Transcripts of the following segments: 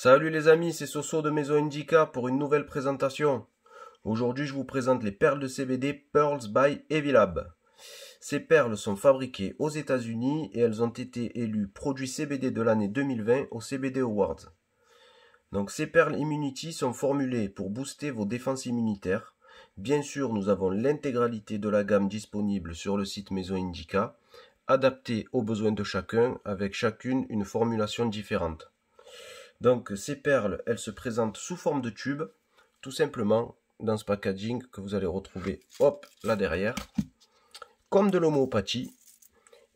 Salut les amis, c'est Soso de Maison Indica pour une nouvelle présentation. Aujourd'hui, je vous présente les perles de CBD Pearls by Lab. Ces perles sont fabriquées aux États-Unis et elles ont été élues produits CBD de l'année 2020 au CBD Awards. Donc ces perles Immunity sont formulées pour booster vos défenses immunitaires. Bien sûr, nous avons l'intégralité de la gamme disponible sur le site Maison Indica, adaptée aux besoins de chacun avec chacune une formulation différente. Donc ces perles, elles se présentent sous forme de tube, tout simplement dans ce packaging que vous allez retrouver, hop, là derrière. Comme de l'homéopathie,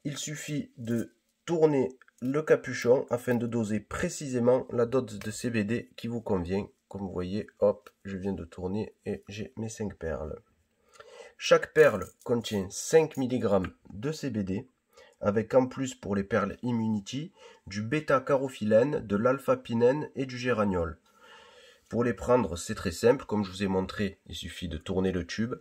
il suffit de tourner le capuchon afin de doser précisément la dose de CBD qui vous convient. Comme vous voyez, hop, je viens de tourner et j'ai mes 5 perles. Chaque perle contient 5 mg de CBD avec en plus pour les perles Immunity du bêta-carophyllène, de l'alpha-pinène et du géraniol. Pour les prendre, c'est très simple, comme je vous ai montré, il suffit de tourner le tube,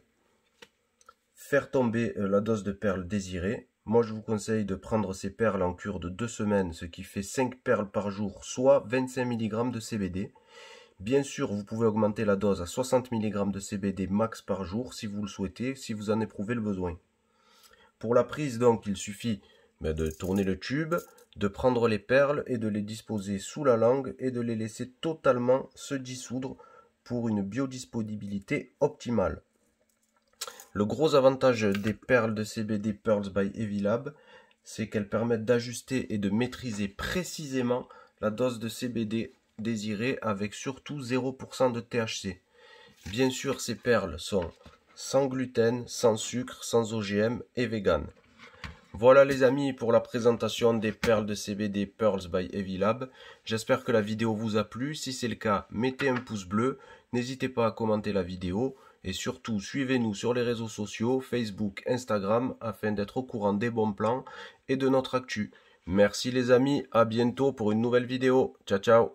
faire tomber euh, la dose de perles désirée. Moi, je vous conseille de prendre ces perles en cure de deux semaines, ce qui fait 5 perles par jour, soit 25 mg de CBD. Bien sûr, vous pouvez augmenter la dose à 60 mg de CBD max par jour si vous le souhaitez, si vous en éprouvez le besoin. Pour la prise, donc, il suffit ben, de tourner le tube, de prendre les perles et de les disposer sous la langue et de les laisser totalement se dissoudre pour une biodisponibilité optimale. Le gros avantage des perles de CBD Pearls by Lab, c'est qu'elles permettent d'ajuster et de maîtriser précisément la dose de CBD désirée avec surtout 0% de THC. Bien sûr, ces perles sont sans gluten, sans sucre, sans OGM et vegan. Voilà les amis pour la présentation des perles de CBD Pearls by Heavy Lab. J'espère que la vidéo vous a plu. Si c'est le cas, mettez un pouce bleu. N'hésitez pas à commenter la vidéo. Et surtout, suivez-nous sur les réseaux sociaux, Facebook, Instagram, afin d'être au courant des bons plans et de notre actu. Merci les amis, à bientôt pour une nouvelle vidéo. Ciao ciao